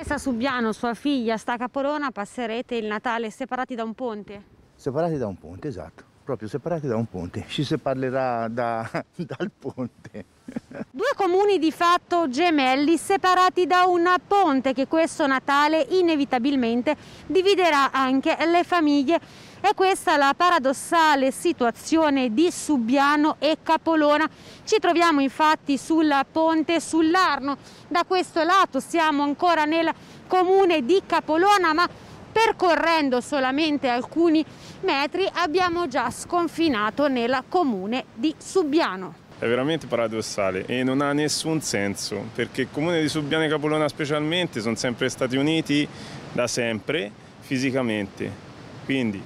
Essa Subiano, sua figlia, sta a Caporona, passerete il Natale separati da un ponte? Separati da un ponte, esatto proprio separati da un ponte, ci separerà da, dal ponte. Due comuni di fatto gemelli separati da un ponte che questo Natale inevitabilmente dividerà anche le famiglie. E questa è la paradossale situazione di Subiano e Capolona. Ci troviamo infatti sul ponte sull'Arno. Da questo lato siamo ancora nel comune di Capolona, ma percorrendo solamente alcuni metri abbiamo già sconfinato nel comune di Subiano. È veramente paradossale e non ha nessun senso perché il comune di Subiano e Capolona specialmente sono sempre stati uniti da sempre fisicamente. Quindi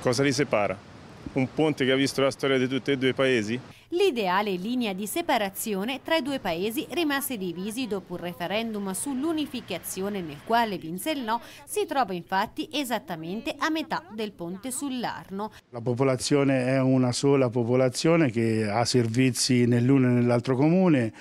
cosa li separa? un ponte che ha visto la storia di tutti e due i paesi? L'ideale linea di separazione tra i due paesi rimasti divisi dopo un referendum sull'unificazione nel quale vinse il no si trova infatti esattamente a metà del ponte sull'Arno. La popolazione è una sola popolazione che ha servizi nell'uno e nell'altro comune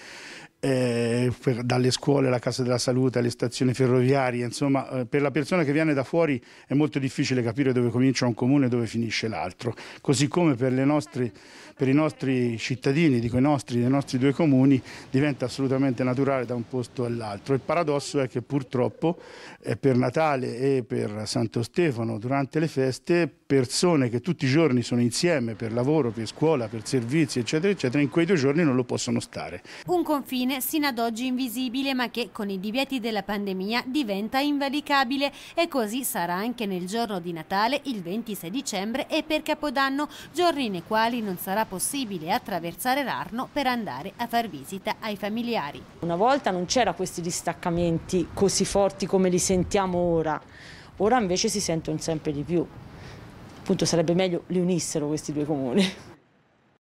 eh, per, dalle scuole alla Casa della Salute, alle stazioni ferroviarie, insomma eh, per la persona che viene da fuori è molto difficile capire dove comincia un comune e dove finisce l'altro, così come per, nostre, per, i nostri cittadini, dico i nostri, dei nostri due comuni, diventa assolutamente naturale da un posto all'altro. Il paradosso è che purtroppo eh, per Natale e per Santo Stefano, durante le feste, persone che tutti i giorni sono insieme per lavoro, per scuola, per servizi, eccetera, eccetera, in quei due giorni non lo possono stare. Un confine sino ad oggi oggi invisibile ma che con i divieti della pandemia diventa invalicabile e così sarà anche nel giorno di Natale il 26 dicembre e per Capodanno, giorni nei quali non sarà possibile attraversare l'Arno per andare a far visita ai familiari. Una volta non c'erano questi distaccamenti così forti come li sentiamo ora, ora invece si sentono sempre di più. Appunto sarebbe meglio li unissero questi due comuni.